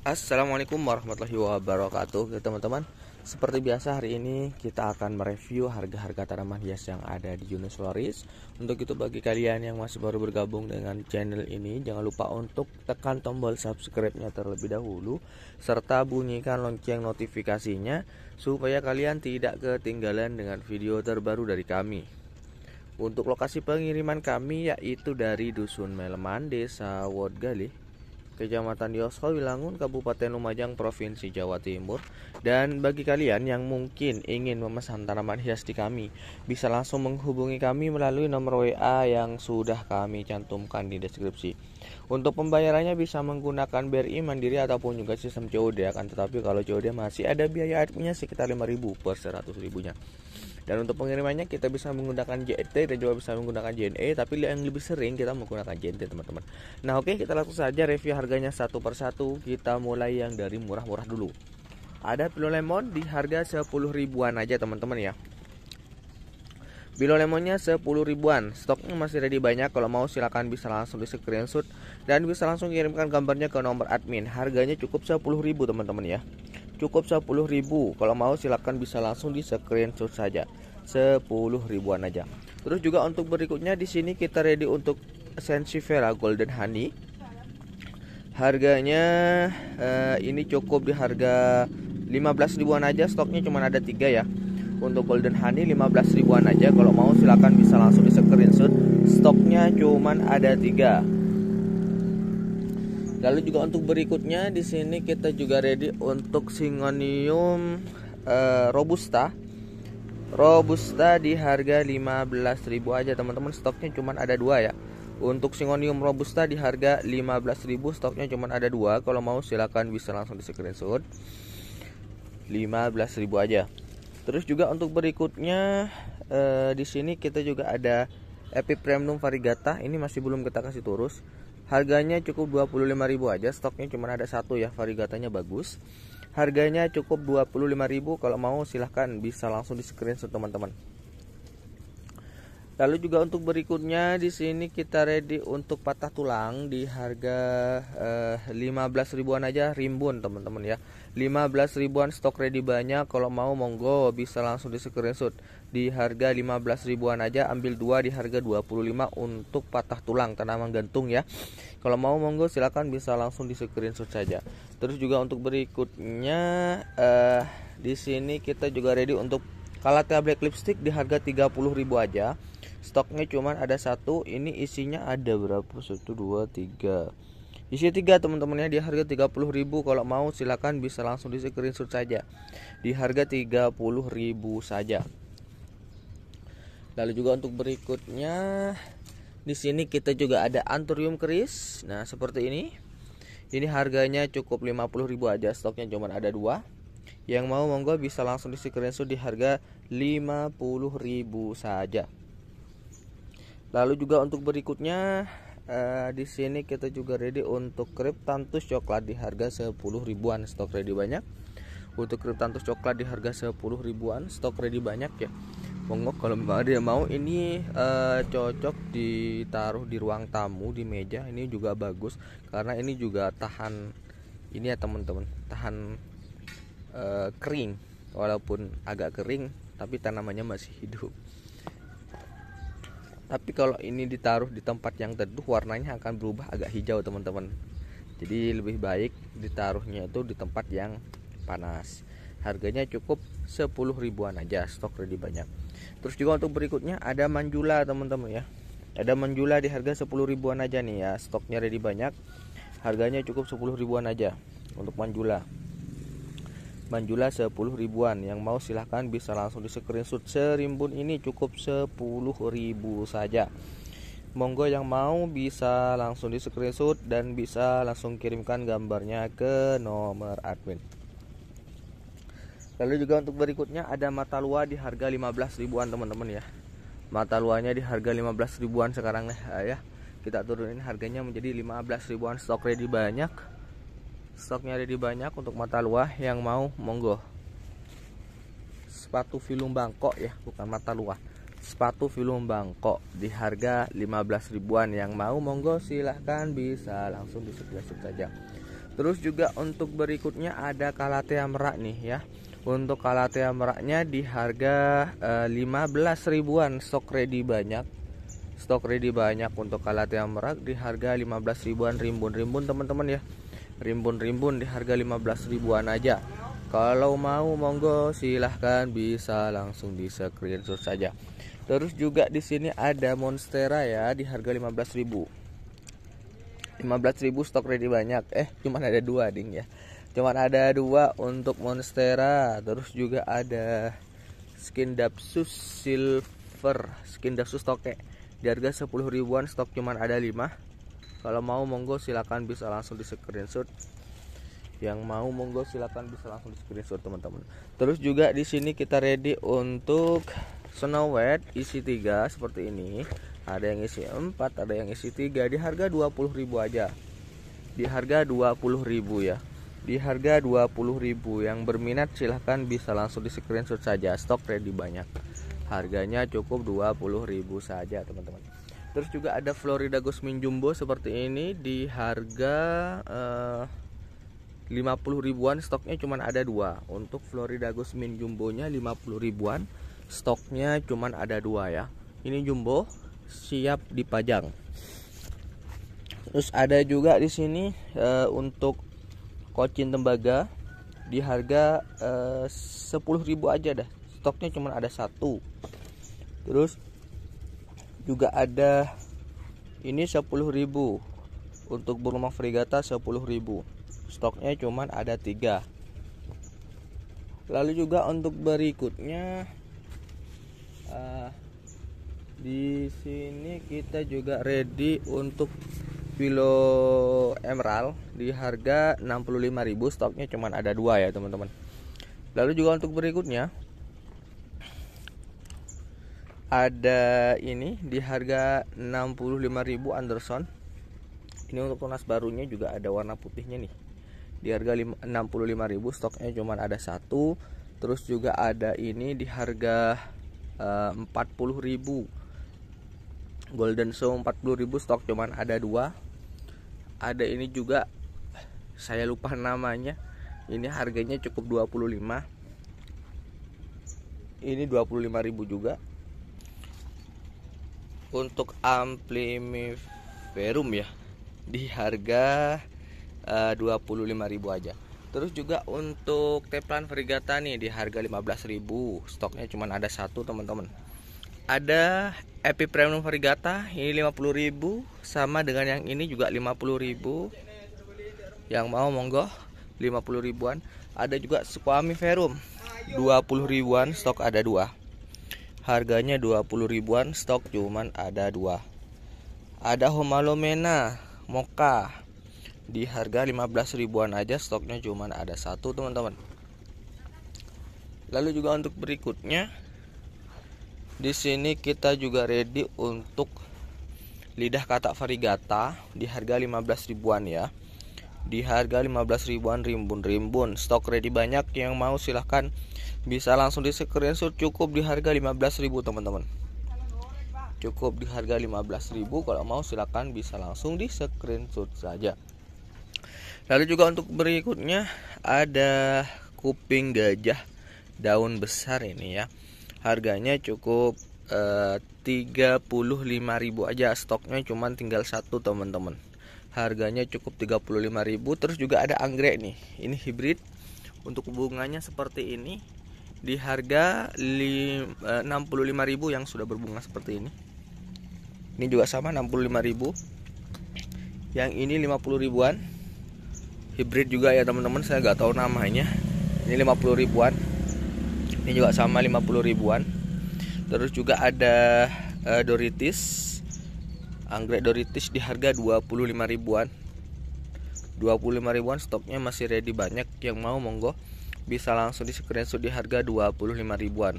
Assalamualaikum warahmatullahi wabarakatuh ya, teman-teman Seperti biasa hari ini kita akan mereview harga-harga tanaman hias yang ada di Yunus Floris. Untuk itu bagi kalian yang masih baru bergabung dengan channel ini Jangan lupa untuk tekan tombol subscribe-nya terlebih dahulu Serta bunyikan lonceng notifikasinya Supaya kalian tidak ketinggalan dengan video terbaru dari kami untuk lokasi pengiriman kami yaitu dari Dusun Meleman, Desa Wodgalih, Kecamatan Diosko Wilangun, Kabupaten Lumajang, Provinsi Jawa Timur. Dan bagi kalian yang mungkin ingin memesan tanaman hias di kami, bisa langsung menghubungi kami melalui nomor WA yang sudah kami cantumkan di deskripsi. Untuk pembayarannya bisa menggunakan BRI Mandiri ataupun juga sistem COD akan ya, tetapi kalau COD masih ada biaya adminnya sekitar 5000 per 100 ribunya. Dan untuk pengirimannya kita bisa menggunakan JT dan juga bisa menggunakan JNE tapi yang lebih sering kita menggunakan JNT teman-teman. Nah, oke okay, kita langsung saja review harganya satu persatu. Kita mulai yang dari murah-murah dulu. Ada Lemon di harga 10 ribuan aja teman-teman ya. Bilo lemonnya 10 ribuan Stoknya masih ready banyak Kalau mau silahkan bisa langsung di screenshot Dan bisa langsung kirimkan gambarnya ke nomor admin Harganya cukup 10 ribu teman-teman ya cukup 10.000 kalau mau silahkan bisa langsung di screenshot saja 10 ribuan aja terus juga untuk berikutnya di sini kita ready untuk Sensifera Golden Honey harganya eh, ini cukup di harga 15 ribuan aja stoknya cuma ada tiga ya untuk Golden Honey 15 ribuan aja kalau mau silahkan bisa langsung di screenshot stoknya cuman ada tiga lalu juga untuk berikutnya di sini kita juga ready untuk singonium uh, robusta robusta di harga 15.000 aja teman-teman stoknya cuma ada dua ya untuk singonium robusta di harga 15.000 stoknya cuma ada dua kalau mau silahkan bisa langsung di screenshot 15.000 aja terus juga untuk berikutnya uh, di sini kita juga ada epipremnum variegata ini masih belum kita kasih turus Harganya cukup 25.000 aja, stoknya cuma ada satu ya, varigatanya bagus. Harganya cukup 25.000, kalau mau silahkan bisa langsung di screenshot teman-teman. Lalu juga untuk berikutnya di sini kita ready untuk patah tulang di harga eh, 15 ribuan aja rimbun teman-teman ya. 15 ribuan stok ready banyak kalau mau monggo bisa langsung di screenshot di harga 15 ribuan aja ambil dua di harga 25 untuk patah tulang tanaman gantung ya kalau mau monggo silahkan bisa langsung di screenshot saja terus juga untuk berikutnya eh, di sini kita juga ready untuk Kalatea Black Lipstick di harga 30 ribu aja Stoknya cuman ada satu Ini isinya ada berapa? satu dua tiga Isi tiga teman-temannya di harga 30 ribu Kalau mau silahkan bisa langsung di screenshot saja Di harga 30 ribu saja lalu juga untuk berikutnya di sini kita juga ada anturium keris nah seperti ini ini harganya cukup 50.000 aja stoknya cuma ada dua yang mau monggo bisa langsung di screenshot di harga 50.000 saja lalu juga untuk berikutnya eh, di sini kita juga ready untuk kriptantus coklat di harga 10 ribuan stok ready banyak untuk kriptantus coklat di harga 10 ribuan stok ready banyak ya monggo kalau mbak ada yang mau ini uh, cocok ditaruh di ruang tamu di meja ini juga bagus karena ini juga tahan ini ya teman-teman tahan uh, kering walaupun agak kering tapi tanamannya masih hidup tapi kalau ini ditaruh di tempat yang teduh warnanya akan berubah agak hijau teman-teman jadi lebih baik ditaruhnya itu di tempat yang panas harganya cukup 10 ribuan aja stok ready banyak terus juga untuk berikutnya ada manjula teman-teman ya ada manjula di harga 10 ribuan aja nih ya stoknya ready banyak harganya cukup 10 ribuan aja untuk manjula manjula 10 ribuan yang mau silahkan bisa langsung di screenshot serimbun ini cukup 10 ribu saja monggo yang mau bisa langsung di screenshot dan bisa langsung kirimkan gambarnya ke nomor admin Lalu juga untuk berikutnya ada mata luar di harga 15 ribuan teman-teman ya. Mata luarnya di harga 15 ribuan sekarang nih eh, ya. Kita turunin harganya menjadi 15 ribuan stok ready banyak. Stoknya ready banyak untuk mata luar yang mau monggo. Sepatu film Bangkok ya, bukan mata luar Sepatu film Bangkok di harga 15 ribuan yang mau monggo silahkan bisa langsung di sebelah saja. Terus juga untuk berikutnya ada kalatea merak nih ya untuk kalatea meraknya di harga eh, belas ribuan stok ready banyak. Stok ready banyak untuk kalatea merak di harga 15 ribuan rimbun-rimbun teman-teman ya. Rimbun-rimbun di harga 15 ribuan aja. Kalau mau monggo silahkan bisa langsung di screenshot saja. Terus juga di sini ada monstera ya di harga 15.000. 15.000 stok ready banyak. Eh, cuman ada dua ding ya cuman ada dua untuk monstera terus juga ada skin dapsus silver skin dapsus toke di harga 10 ribuan stok cuman ada 5 kalau mau monggo silahkan bisa langsung di screenshot yang mau monggo silahkan bisa langsung di screenshot teman-teman terus juga di sini kita ready untuk Snow White isi 3 seperti ini ada yang isi 4 ada yang isi 3 di harga ribu aja di harga ribu ya di harga 20.000 yang berminat silahkan bisa langsung di screenshot saja stok ready banyak harganya cukup 20.000 saja teman-teman terus juga ada Florida Gosmin Jumbo seperti ini di harga eh, 50 ribuan stoknya cuma ada dua untuk Florida Gosmin nya 50 ribuan stoknya cuma ada dua ya ini jumbo siap dipajang terus ada juga di sini e, untuk kocin tembaga di harga eh, sepuluh ribu aja dah stoknya cuma ada satu terus juga ada ini sepuluh ribu untuk burung frigata sepuluh ribu stoknya cuma ada tiga lalu juga untuk berikutnya eh, di sini kita juga ready untuk kilo emerald di harga 65.000 stoknya cuman ada dua ya teman-teman lalu juga untuk berikutnya ada ini di harga 65.000 Anderson ini untuk tunas barunya juga ada warna putihnya nih di harga 65.000 stoknya cuman ada satu terus juga ada ini di harga eh, uh, 40.000 Golden Show 40.000 stok cuman ada dua ada ini juga saya lupa namanya ini harganya cukup 25 ini 25.000 juga untuk ampli verum ya di harga eh, uh, 25.000 aja terus juga untuk teplan frigata nih di harga 15.000 stoknya cuma ada satu teman-teman ada Epi Premium Varigata ini 50.000 sama dengan yang ini juga 50.000 yang mau monggo 50 ribuan ada juga Suami Verum 20 ribuan stok ada dua harganya 20 ribuan stok cuman ada dua ada Homalomena Moka di harga 15 ribuan aja stoknya cuman ada satu teman-teman lalu juga untuk berikutnya di sini kita juga ready untuk lidah katak varigata di harga 15 ribuan ya. Di harga 15 ribuan rimbun-rimbun. Stok ready banyak yang mau silahkan bisa langsung di screenshot cukup di harga 15 ribu teman-teman. Cukup di harga 15 ribu kalau mau silahkan bisa langsung di screenshot saja. Lalu juga untuk berikutnya ada kuping gajah daun besar ini ya harganya cukup eh, puluh lima aja stoknya cuman tinggal satu teman-teman harganya cukup 35.000 terus juga ada anggrek nih ini hibrid untuk bunganya seperti ini di harga 65.000 eh, yang sudah berbunga seperti ini ini juga sama 65.000 yang ini 50 ribuan hibrid juga ya teman-teman saya nggak tahu namanya ini 50 ribuan ini juga sama 50 ribuan terus juga ada uh, Doritis anggrek Doritis di harga 25 ribuan 25 ribuan stoknya masih ready banyak yang mau monggo bisa langsung di screenshot di harga 25 ribuan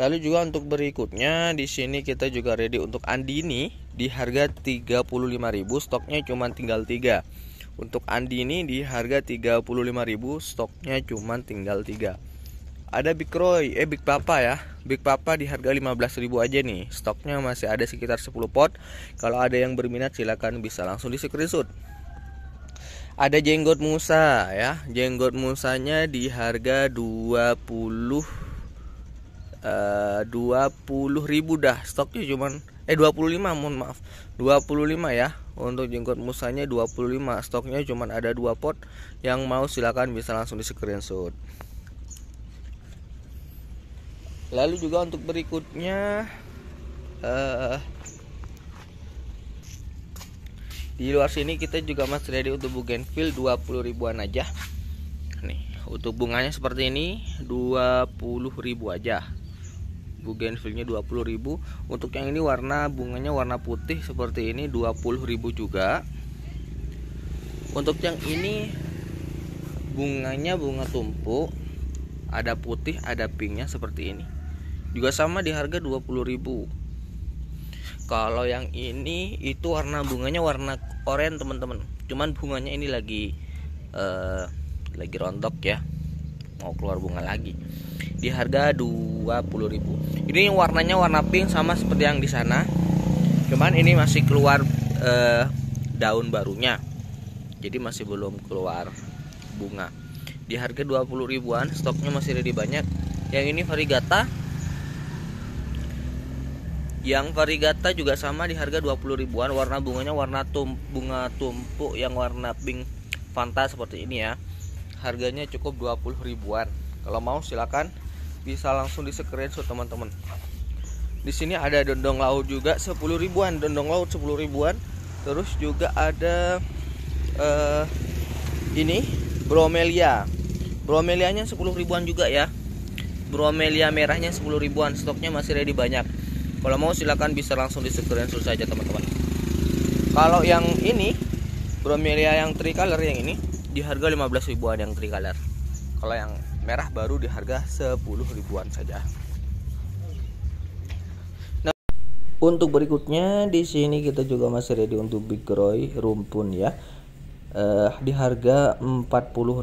Lalu juga untuk berikutnya di sini kita juga ready untuk Andini di harga 35.000 stoknya cuma tinggal 3. Untuk Andini di harga 35.000 stoknya cuma tinggal 3 ada Big Roy, eh Big Papa ya. Big Papa di harga 15.000 aja nih. Stoknya masih ada sekitar 10 pot. Kalau ada yang berminat silahkan bisa langsung di screenshot. Ada jenggot Musa ya. Jenggot Musanya di harga 20 eh 20.000 dah. Stoknya cuman eh 25 mohon maaf. 25 ya. Untuk jenggot Musanya 25. Stoknya cuman ada 2 pot. Yang mau silahkan bisa langsung di screenshot lalu juga untuk berikutnya uh, di luar sini kita juga masih ready untuk bugenvil 20 ribuan aja nih untuk bunganya seperti ini 20 ribu aja bugenvilnya 20 ribu untuk yang ini warna bunganya warna putih seperti ini 20 ribu juga untuk yang ini bunganya bunga tumpuk ada putih ada pinknya seperti ini juga sama di harga 20.000 kalau yang ini itu warna bunganya warna oranye teman-teman cuman bunganya ini lagi uh, lagi rontok ya mau keluar bunga lagi di harga 20.000 ini warnanya warna pink sama seperti yang di sana cuman ini masih keluar uh, daun barunya jadi masih belum keluar bunga di harga 20 ribuan stoknya masih ada di banyak yang ini varigata yang varigata juga sama di harga 20 ribuan. Warna bunganya warna tum bunga tumpuk yang warna pink fanta seperti ini ya. Harganya cukup 20 ribuan. Kalau mau silakan bisa langsung di screenshot teman-teman. Di sini ada dondong laut juga 10 ribuan, dondong laut 10 ribuan. Terus juga ada uh, ini bromelia. Bromelianya 10 ribuan juga ya. Bromelia merahnya 10 ribuan, stoknya masih ready banyak kalau mau silahkan bisa langsung di screenshot saja teman-teman kalau yang ini bromelia yang tricolor yang ini di harga 15 ribuan yang tricolor kalau yang merah baru di harga 10 ribuan saja nah untuk berikutnya di sini kita juga masih ready untuk big roy rumpun ya Uh, di harga 40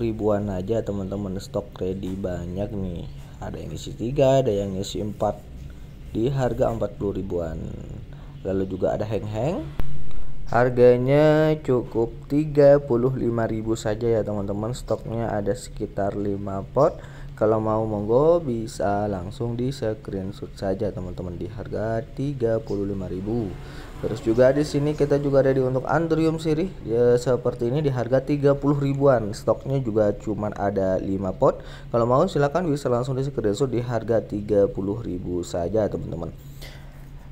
ribuan aja teman-teman stok ready banyak nih ada yang isi tiga, ada yang isi empat di harga 40 ribuan lalu juga ada heng-heng harganya cukup 35.000 saja ya teman-teman stoknya ada sekitar 5 pot kalau mau monggo bisa langsung di screenshot saja teman-teman di harga 35.000 Terus juga di sini kita juga ada untuk Anthurium sirih ya, seperti ini di harga 30 ribuan. Stoknya juga cuman ada 5 pot. Kalau mau silahkan bisa langsung di screenshot di harga 30 ribu saja, teman-teman.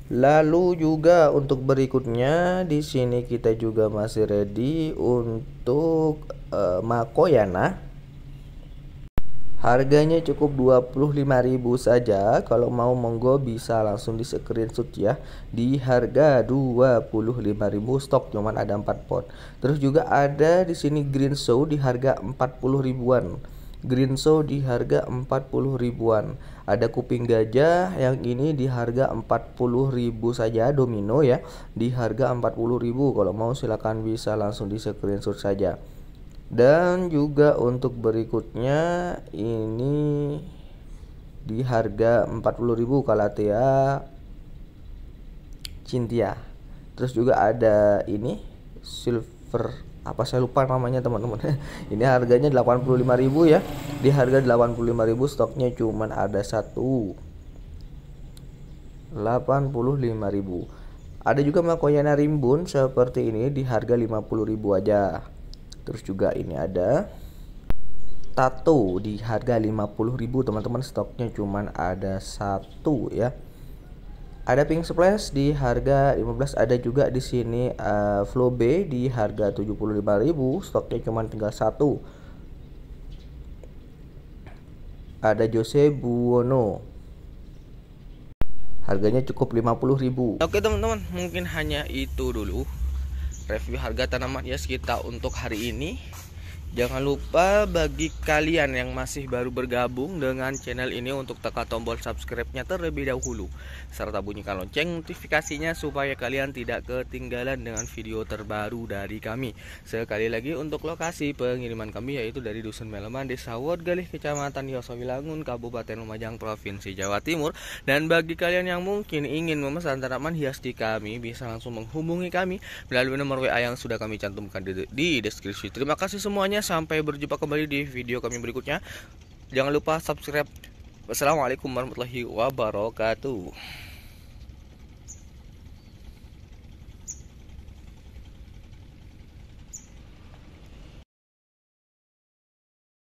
Lalu juga untuk berikutnya di sini kita juga masih ready untuk uh, Makoyana Harganya cukup 25.000 saja. Kalau mau monggo bisa langsung di screenshot ya. Di harga 25.000 stok cuman ada 4 pot. Terus juga ada di sini green show di harga 40 ribuan. Green show di harga 40 ribuan. Ada kuping gajah yang ini di harga 40 ribu saja domino ya. Di harga 40 ribu kalau mau silahkan bisa langsung di screenshot saja dan juga untuk berikutnya ini di harga 40.000 Kalatea Cintia terus juga ada ini silver apa saya lupa namanya teman-teman ini harganya 85.000 ya di harga 85.000 stoknya cuman ada satu 85.000 ada juga makoyana rimbun seperti ini di harga 50.000 aja terus juga ini ada tato di harga 50.000 teman-teman stoknya cuman ada satu ya ada pink splash di harga 15 ada juga di sini uh, flow B di harga 75.000 stoknya cuman tinggal satu ada Jose Buono harganya cukup 50.000 Oke teman-teman mungkin hanya itu dulu review harga tanaman hias ya kita untuk hari ini Jangan lupa bagi kalian yang masih baru bergabung dengan channel ini untuk tekan tombol subscribe-nya terlebih dahulu serta bunyikan lonceng notifikasinya supaya kalian tidak ketinggalan dengan video terbaru dari kami. Sekali lagi untuk lokasi pengiriman kami yaitu dari Dusun Meleman, Desa Wodgalih, Kecamatan Yosowilangun, Kabupaten Lumajang, Provinsi Jawa Timur. Dan bagi kalian yang mungkin ingin memesan tanaman hias di kami bisa langsung menghubungi kami melalui nomor WA yang sudah kami cantumkan di, di deskripsi. Terima kasih semuanya sampai berjumpa kembali di video kami berikutnya. Jangan lupa subscribe. Wassalamualaikum warahmatullahi wabarakatuh.